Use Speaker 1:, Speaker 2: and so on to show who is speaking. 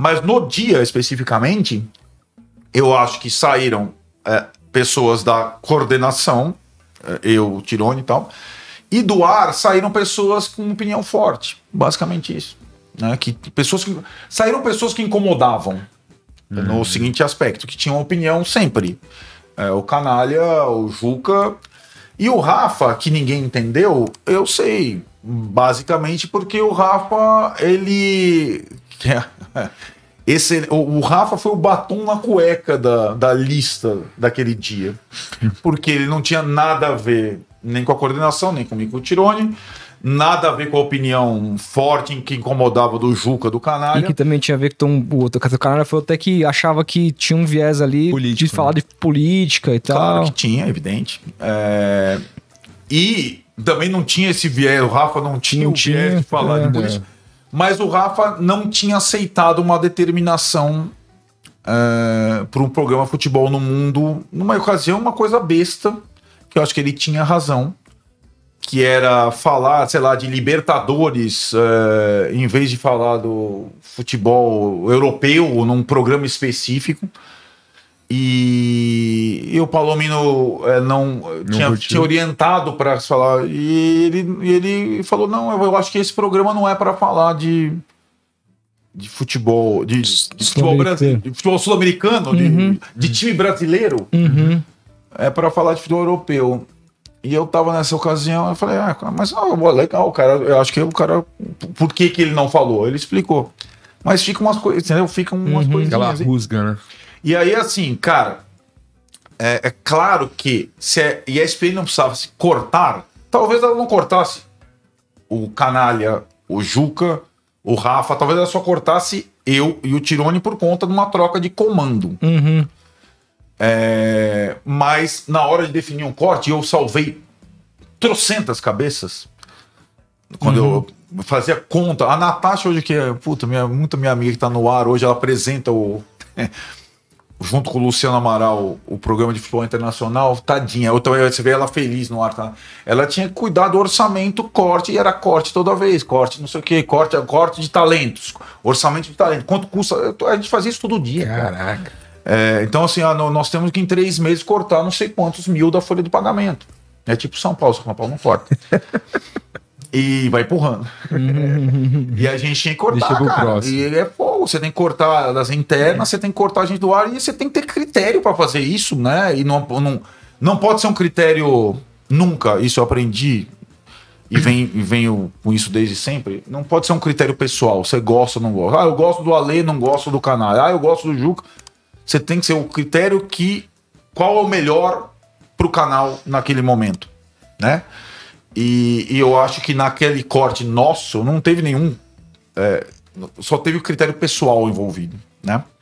Speaker 1: Mas no dia especificamente, eu acho que saíram é, pessoas da coordenação, é, eu, o Tirone e tal, e do ar saíram pessoas com opinião forte. Basicamente isso. Né? Que, pessoas que, saíram pessoas que incomodavam uhum. no seguinte aspecto, que tinham opinião sempre. É, o Canalha, o Juca e o Rafa, que ninguém entendeu, eu sei, basicamente porque o Rafa, ele É. Esse, o, o, Rafa foi o batom na cueca da, da lista daquele dia. Porque ele não tinha nada a ver nem com a coordenação, nem comigo, com o Tirone. Nada a ver com a opinião forte que incomodava do Juca, do Canal E que também tinha a ver com o outro o Canal foi até que achava que tinha um viés ali Político, de né? falar né? de política e tal. Claro que tinha, evidente. É... E também não tinha esse viés, o Rafa não tinha não o tinha, viés de falar é, de política. É mas o Rafa não tinha aceitado uma determinação uh, é, para um programa de futebol no mundo, numa ocasião, uma coisa besta, que eu acho que ele tinha razão, que era falar, sei lá, de Libertadores, uh, em vez de falar do futebol europeu num programa específico. E, e o Palomino é, não, não, tinha, tinha orientado para falar. E ele, ele falou: não, eu acho que esse programa não é para falar de, de futebol, de, de futebol, brasileiro, de futebol sul-americano, uhum. de, de, time brasileiro, uhum. é para falar de futebol europeu. E eu tava nessa ocasião, eu falei, ah, mas oh, legal, o cara, eu acho que o cara, por que que ele não falou? Ele explicou. Mas fica umas coisas, entendeu? Fica umas uhum. coisinhas. Aquela rusga, né? E aí, assim, cara, é, é claro que se a ESPN não precisava se cortar, talvez ela não cortasse o Canalha, o Juca, o Rafa, talvez ela só cortasse eu e o Tirone por conta de uma troca de comando. Uhum. É, mas na hora de definir um corte, eu salvei trocentas cabeças. Quando uhum. eu fazia conta, a Natasha hoje que é, puta, minha, muito minha amiga que tá no ar hoje, ela apresenta o junto com o Luciano Amaral, o programa de futebol internacional, tadinha. também você vê ela feliz no ar, tá? Ela tinha que cuidar do orçamento, corte, e era corte toda vez, corte, não sei o quê, corte, corte de talentos, orçamento de talento. Quanto custa? A gente fazia isso todo dia. Caraca. É, então, assim, nós temos que em três meses cortar não sei quantos mil da folha de pagamento. É tipo São Paulo, São Paulo não corta. e vai empurrando. Uhum. e a gente tinha que cortar, cara. E é então, você tem que cortar das internas, é. você tem que cortar a gente do ar e você tem que ter critério para fazer isso, né? E não, não, não pode ser um critério nunca, isso eu aprendi e vem, venho com isso desde sempre. Não pode ser um critério pessoal, você gosta ou não gosta. Ah, eu gosto do Ale, não gosto do canal. Ah, eu gosto do Juca. Você tem que ser o critério que qual é o melhor para o canal naquele momento, né? E, e, eu acho que naquele corte nosso não teve nenhum é, só teve o critério pessoal envolvido, né?